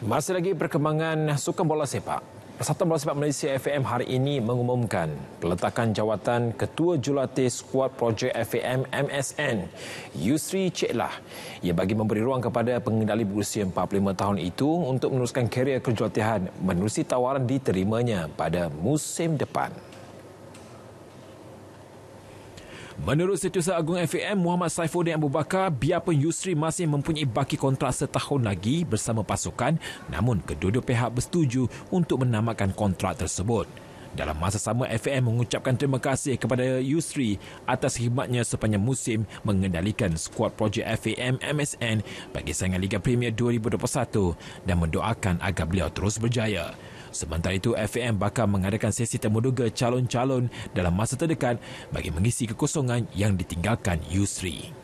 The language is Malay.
Masih lagi perkembangan sukan bola sepak. Persatuan Bola Sepak Malaysia FAM hari ini mengumumkan peletakan jawatan Ketua Julatih Skuad Projek FAM MSN, Yusri Cik Ia bagi memberi ruang kepada pengendali berusia 45 tahun itu untuk meneruskan kerjaya kejulatihan menerusi tawaran diterimanya pada musim depan. Menurut Setiausaha Agung FAM Muhammad Saifuddin Abu Bakar, biarpun Yusri masih mempunyai baki kontrak setahun lagi bersama pasukan, namun kedua-dua pihak bersetuju untuk menamakan kontrak tersebut. Dalam masa sama, FAM mengucapkan terima kasih kepada Yusri atas khidmatnya sepanjang musim mengendalikan skuad projek FAM MSN bagi saingan Liga Premier 2021 dan mendoakan agar beliau terus berjaya. Sementara itu, FAM bakal mengadakan sesi temuduga calon-calon dalam masa terdekat bagi mengisi kekosongan yang ditinggalkan Yusri.